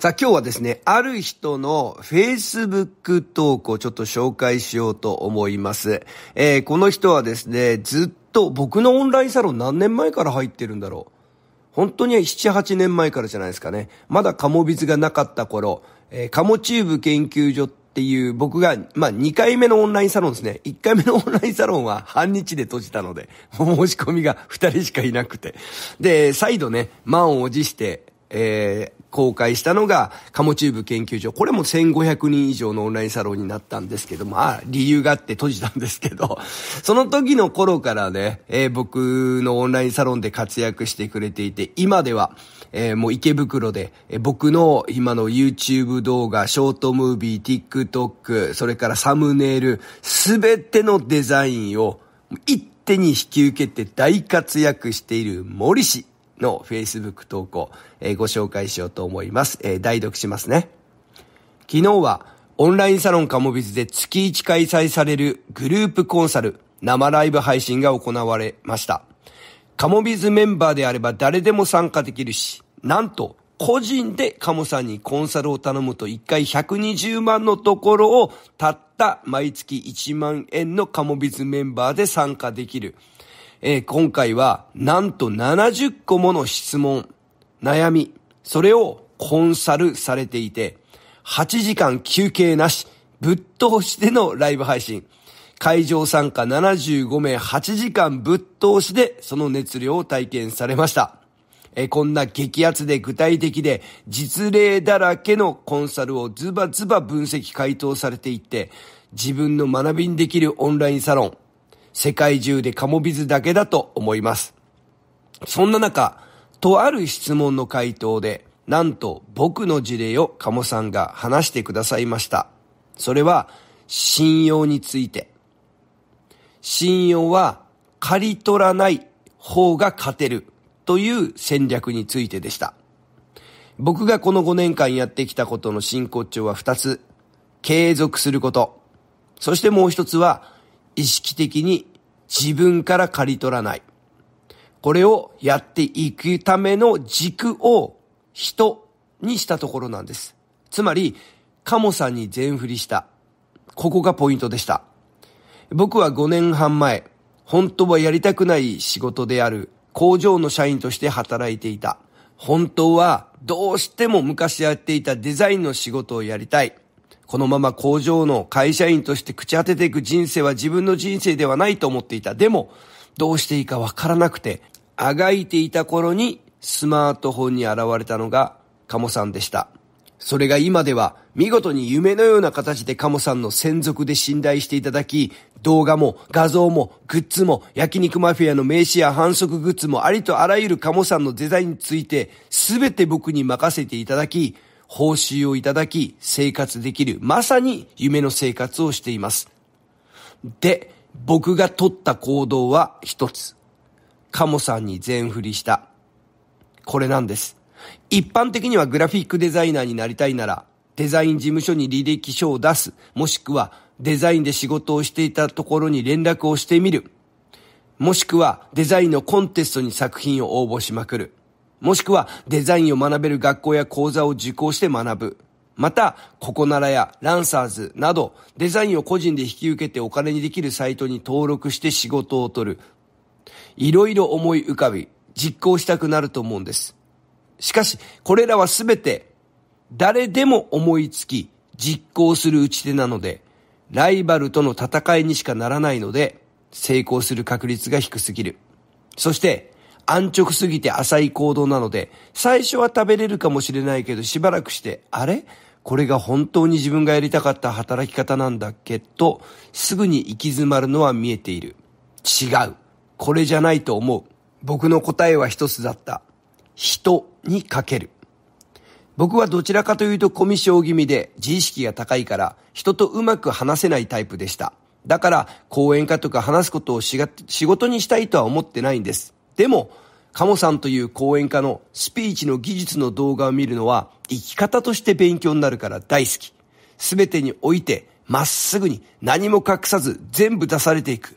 さあ今日はですね、ある人の Facebook 投稿をちょっと紹介しようと思います。えー、この人はですね、ずっと僕のオンラインサロン何年前から入ってるんだろう。本当に7、8年前からじゃないですかね。まだカモビズがなかった頃、えー、カモチューブ研究所っていう僕が、まあ、2回目のオンラインサロンですね。1回目のオンラインサロンは半日で閉じたので、申し込みが2人しかいなくて。で、再度ね、満を持して、えー、公開したのが、カモチューブ研究所。これも1500人以上のオンラインサロンになったんですけども、あ、理由があって閉じたんですけど、その時の頃からね、えー、僕のオンラインサロンで活躍してくれていて、今では、えー、もう池袋で、えー、僕の今の YouTube 動画、ショートムービー、TikTok、それからサムネイル、すべてのデザインを一手に引き受けて大活躍している森氏。の Facebook 投稿、えー、ご紹介しようと思います。えー、代読しますね。昨日はオンラインサロンカモビズで月1開催されるグループコンサル生ライブ配信が行われました。カモビズメンバーであれば誰でも参加できるし、なんと個人でカモさんにコンサルを頼むと1回120万のところをたった毎月1万円のカモビズメンバーで参加できる。えー、今回はなんと70個もの質問、悩み、それをコンサルされていて、8時間休憩なし、ぶっ通しでのライブ配信。会場参加75名8時間ぶっ通しでその熱量を体験されました。えこんな激アツで具体的で実例だらけのコンサルをズバズバ分析回答されていって自分の学びにできるオンラインサロン世界中でカモビズだけだと思います。そんな中、とある質問の回答で、なんと僕の事例をカモさんが話してくださいました。それは、信用について。信用は、刈り取らない方が勝てるという戦略についてでした。僕がこの5年間やってきたことの真骨頂は2つ。継続すること。そしてもう一つは、意識的に自分から刈り取らない。これをやっていくための軸を人にしたところなんです。つまり、カモさんに全振りした。ここがポイントでした。僕は5年半前、本当はやりたくない仕事である工場の社員として働いていた。本当はどうしても昔やっていたデザインの仕事をやりたい。このまま工場の会社員として朽ち果てていく人生は自分の人生ではないと思っていた。でも、どうしていいかわからなくて、あがいていた頃にスマートフォンに現れたのがカモさんでした。それが今では見事に夢のような形でカモさんの専属で信頼していただき、動画も画像もグッズも焼肉マフィアの名刺や反則グッズもありとあらゆるカモさんのデザインについて全て僕に任せていただき、報酬をいただき、生活できる、まさに夢の生活をしています。で、僕が取った行動は一つ。カモさんに全振りした。これなんです。一般的にはグラフィックデザイナーになりたいなら、デザイン事務所に履歴書を出す、もしくはデザインで仕事をしていたところに連絡をしてみる。もしくはデザインのコンテストに作品を応募しまくる。もしくはデザインを学べる学校や講座を受講して学ぶ。また、ココナラやランサーズなど、デザインを個人で引き受けてお金にできるサイトに登録して仕事を取る。いろいろ思い浮かび、実行したくなると思うんです。しかし、これらはすべて、誰でも思いつき、実行する打ち手なので、ライバルとの戦いにしかならないので、成功する確率が低すぎる。そして、安直すぎて浅い行動なので、最初は食べれるかもしれないけど、しばらくして、あれこれが本当に自分がやりたかった働き方なんだっけと、すぐに行き詰まるのは見えている。違う。これじゃないと思う。僕の答えは一つだった。人にかける。僕はどちらかというとコミュ障気味で自意識が高いから人とうまく話せないタイプでした。だから講演家とか話すことを仕事にしたいとは思ってないんです。でも、鴨さんという講演家のスピーチの技術の動画を見るのは生き方として勉強になるから大好き。すべてにおいてまっすぐに何も隠さず全部出されていく。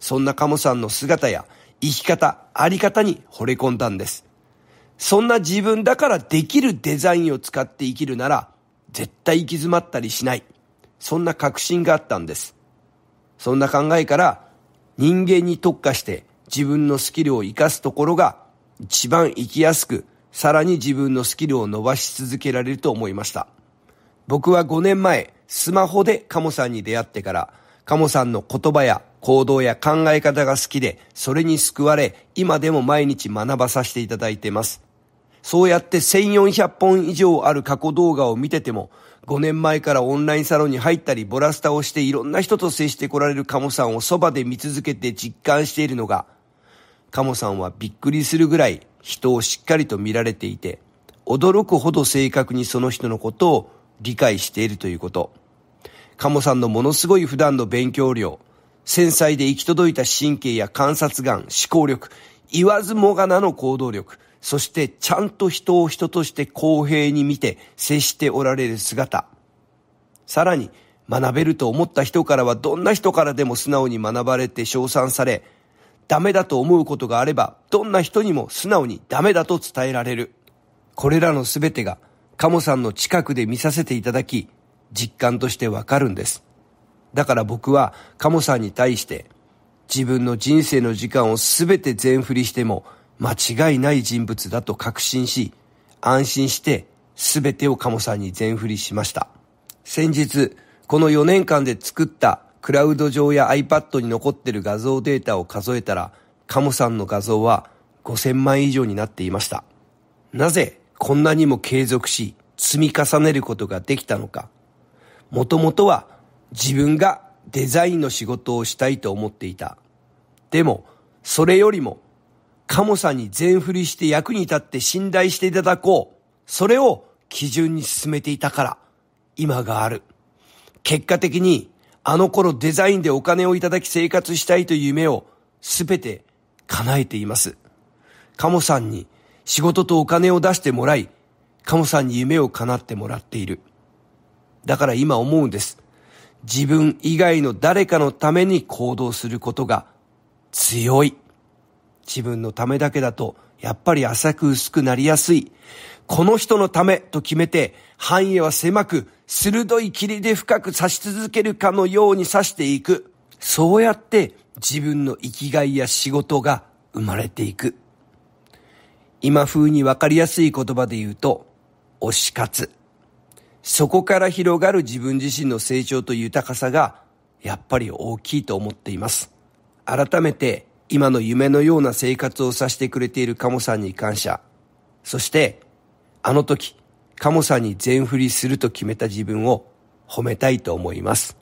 そんな鴨さんの姿や生き方、あり方に惚れ込んだんです。そんな自分だからできるデザインを使って生きるなら絶対行き詰まったりしない。そんな確信があったんです。そんな考えから人間に特化して自分のスキルを活かすところが一番生きやすく、さらに自分のスキルを伸ばし続けられると思いました。僕は5年前、スマホでカモさんに出会ってから、カモさんの言葉や行動や考え方が好きで、それに救われ、今でも毎日学ばさせていただいてます。そうやって1400本以上ある過去動画を見てても、5年前からオンラインサロンに入ったり、ボラスタをしていろんな人と接してこられるカモさんをそばで見続けて実感しているのが、カモさんはびっくりするぐらい人をしっかりと見られていて、驚くほど正確にその人のことを理解しているということ。カモさんのものすごい普段の勉強量、繊細で行き届いた神経や観察眼、思考力、言わずもがなの行動力、そしてちゃんと人を人として公平に見て接しておられる姿。さらに、学べると思った人からはどんな人からでも素直に学ばれて称賛され、ダメだと思うことがあれば、どんな人にも素直にダメだと伝えられる。これらのすべてが、カモさんの近くで見させていただき、実感としてわかるんです。だから僕は、カモさんに対して、自分の人生の時間をすべて全振りしても、間違いない人物だと確信し、安心して全てをカモさんに全振りしました。先日、この4年間で作ったクラウド上や iPad に残ってる画像データを数えたら、カモさんの画像は5000枚以上になっていました。なぜこんなにも継続し、積み重ねることができたのか。もともとは自分がデザインの仕事をしたいと思っていた。でも、それよりも、カモさんに全振りして役に立って信頼していただこう。それを基準に進めていたから、今がある。結果的にあの頃デザインでお金をいただき生活したいという夢をすべて叶えています。カモさんに仕事とお金を出してもらい、カモさんに夢を叶ってもらっている。だから今思うんです。自分以外の誰かのために行動することが強い。自分のためだけだとやっぱり浅く薄くなりやすい。この人のためと決めて、範囲は狭く、鋭い霧で深く刺し続けるかのように刺していく。そうやって自分の生きがいや仕事が生まれていく。今風にわかりやすい言葉で言うと、推し活。そこから広がる自分自身の成長と豊かさが、やっぱり大きいと思っています。改めて、今の夢のような生活をさせてくれているカモさんに感謝。そして、あの時、カモさんに全振りすると決めた自分を褒めたいと思います。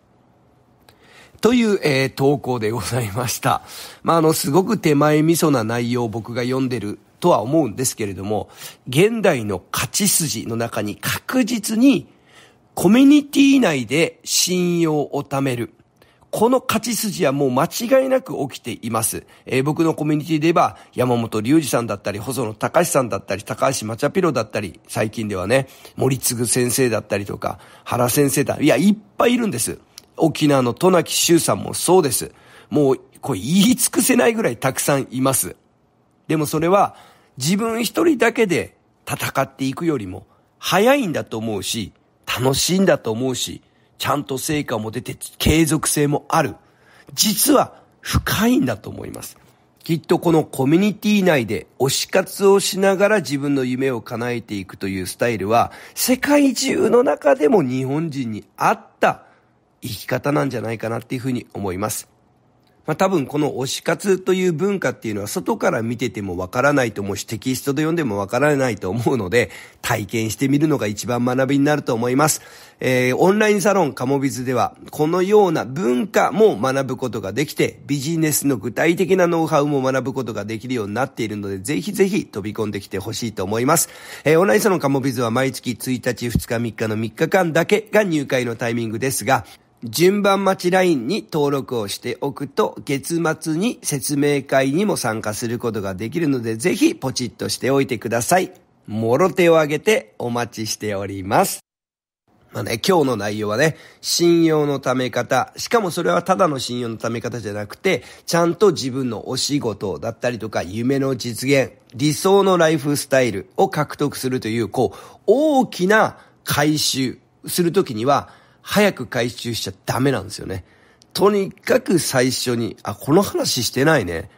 という、えー、投稿でございました。まあ、あの、すごく手前味噌な内容を僕が読んでるとは思うんですけれども、現代の勝ち筋の中に確実にコミュニティ内で信用を貯める。この勝ち筋はもう間違いなく起きています。えー、僕のコミュニティで言えば、山本隆二さんだったり、細野隆さんだったり、高橋マチャピロだったり、最近ではね、森次先生だったりとか、原先生だ、いや、いっぱいいるんです。沖縄の渡名木修さんもそうです。もう、これ言い尽くせないぐらいたくさんいます。でもそれは、自分一人だけで戦っていくよりも、早いんだと思うし、楽しいんだと思うし、ちゃんと成果も出て、継続性もある。実は深いんだと思います。きっとこのコミュニティ内で推し活をしながら自分の夢を叶えていくというスタイルは世界中の中でも日本人に合った生き方なんじゃないかなっていうふうに思います。まあ、多分この推し活という文化っていうのは外から見ててもわからないと思うし、テキストで読んでもわからないと思うので、体験してみるのが一番学びになると思います。えー、オンラインサロンカモビズでは、このような文化も学ぶことができて、ビジネスの具体的なノウハウも学ぶことができるようになっているので、ぜひぜひ飛び込んできてほしいと思います。えー、オンラインサロンカモビズは毎月1日、2日、3日の3日間だけが入会のタイミングですが、順番待ち LINE に登録をしておくと、月末に説明会にも参加することができるので、ぜひポチッとしておいてください。もろ手を挙げてお待ちしております。まあね、今日の内容はね、信用のため方。しかもそれはただの信用のため方じゃなくて、ちゃんと自分のお仕事だったりとか、夢の実現、理想のライフスタイルを獲得するという、こう、大きな回収するときには、早く回収しちゃダメなんですよね。とにかく最初に、あ、この話してないね。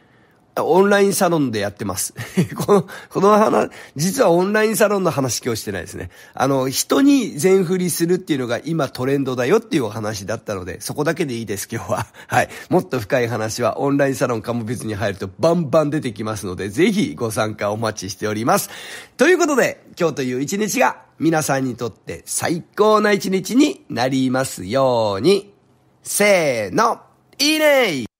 オンラインサロンでやってます。この、この話、実はオンラインサロンの話今日してないですね。あの、人に全振りするっていうのが今トレンドだよっていうお話だったので、そこだけでいいです今日は。はい。もっと深い話はオンラインサロンかも別に入るとバンバン出てきますので、ぜひご参加お待ちしております。ということで、今日という一日が皆さんにとって最高な一日になりますように。せーの、いいね